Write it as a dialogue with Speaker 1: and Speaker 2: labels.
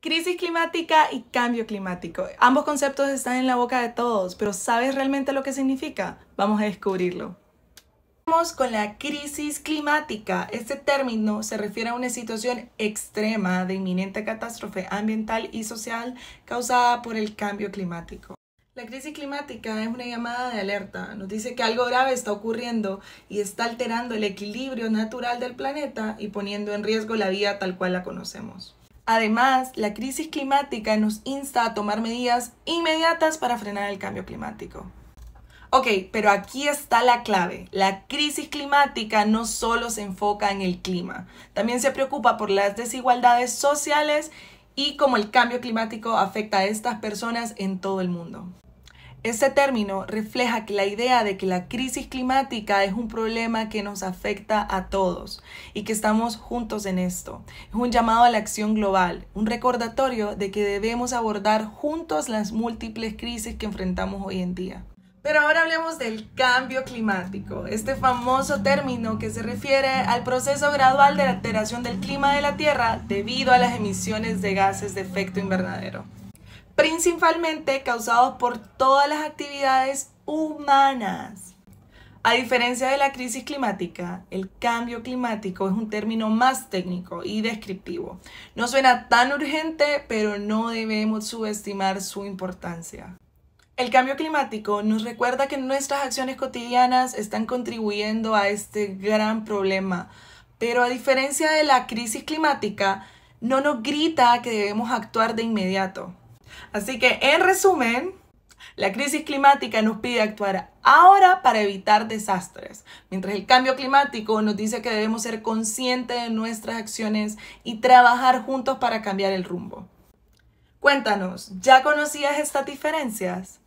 Speaker 1: Crisis climática y cambio climático. Ambos conceptos están en la boca de todos, pero ¿sabes realmente lo que significa? Vamos a descubrirlo. Vamos con la crisis climática. Este término se refiere a una situación extrema de inminente catástrofe ambiental y social causada por el cambio climático. La crisis climática es una llamada de alerta. Nos dice que algo grave está ocurriendo y está alterando el equilibrio natural del planeta y poniendo en riesgo la vida tal cual la conocemos. Además, la crisis climática nos insta a tomar medidas inmediatas para frenar el cambio climático. Ok, pero aquí está la clave. La crisis climática no solo se enfoca en el clima, también se preocupa por las desigualdades sociales y cómo el cambio climático afecta a estas personas en todo el mundo. Este término refleja que la idea de que la crisis climática es un problema que nos afecta a todos y que estamos juntos en esto. Es un llamado a la acción global, un recordatorio de que debemos abordar juntos las múltiples crisis que enfrentamos hoy en día. Pero ahora hablemos del cambio climático, este famoso término que se refiere al proceso gradual de alteración del clima de la Tierra debido a las emisiones de gases de efecto invernadero principalmente causados por todas las actividades humanas. A diferencia de la crisis climática, el cambio climático es un término más técnico y descriptivo. No suena tan urgente, pero no debemos subestimar su importancia. El cambio climático nos recuerda que nuestras acciones cotidianas están contribuyendo a este gran problema, pero a diferencia de la crisis climática, no nos grita que debemos actuar de inmediato. Así que, en resumen, la crisis climática nos pide actuar ahora para evitar desastres, mientras el cambio climático nos dice que debemos ser conscientes de nuestras acciones y trabajar juntos para cambiar el rumbo. Cuéntanos, ¿ya conocías estas diferencias?